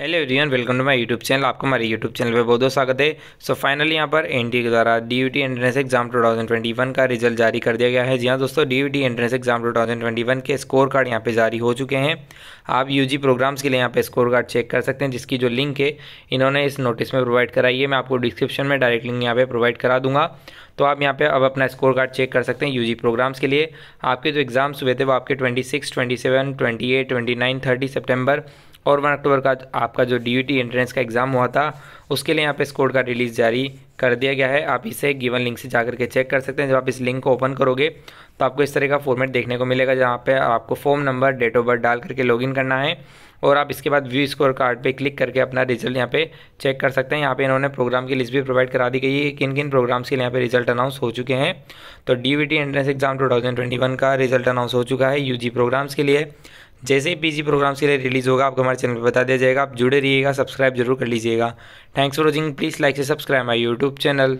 hello everyone welcome to my YouTube channel आपका हमारे YouTube channel पे बहुत बहुत स्वागत है सो फाइनली यहाँ पर एनटीए के द्वारा डीयूटी एंट्रेंस एग्जाम 2021 का रिजल्ट जारी कर दिया गया है जी हाँ दोस्तों टी एंट्रेंस एग्जाम 2021 के स्कोर कार्ड यहाँ पे जारी हो चुके हैं आप यूजी प्रोग्राम्स के लिए यहाँ पे स्कोर कार्ड चेक कर सकते हैं जिसकी जो लिंक है इन्होंने इस नोटिस में प्रोवाइड कराई है मैं आपको डिस्क्रिप्शन में डायरेक्ट लिंक यहाँ पर प्रोवाइड करा दूँगा तो आप यहाँ पे अब अपना स्कोर कार्ड चेक कर सकते हैं यूजी प्रोग्राम्स के लिए आपके जो एग्ज़ाम्स हुए थे वो आपके twenty six twenty seven twenty eight twenty nine thirty September और वन अक्टूबर का आपका जो डी एंट्रेंस का एग्ज़ाम हुआ था उसके लिए यहाँ पे स्कोर का रिलीज़ जारी कर दिया गया है आप इसे गिवन लिंक से जा करके चेक कर सकते हैं जब आप इस लिंक को ओपन करोगे तो आपको इस तरह का फॉर्मेट देखने को मिलेगा जहाँ पे आपको form number date of birth डाल करके लॉगिन करना है और आप इसके बाद व्यू स्कोर कार्ड पे क्लिक करके अपना रिजल्ट यहाँ पे चेक कर सकते हैं यहाँ पे इन्होंने प्रोग्राम की लिस्ट भी प्रोवाइड करा दी गई है किन किन प्रोग्राम्स के लिए यहाँ पे रिजल्ट अनाउंस हो चुके हैं तो डी एंट्रेंस एग्जाम टू का रिजल्ट अनाउंस हो चुका है यू प्रोग्राम्स के लिए जैसे ही पीजी प्रोग्राम सीरियल रिलीज़ होगा आपको हमारे चैनल पर बता दिया जाएगा आप जुड़े रहिएगा सब्सक्राइब जरूर कर लीजिएगा thanks for watching please like से सब्सक्राइब माई यूट्यूब चैनल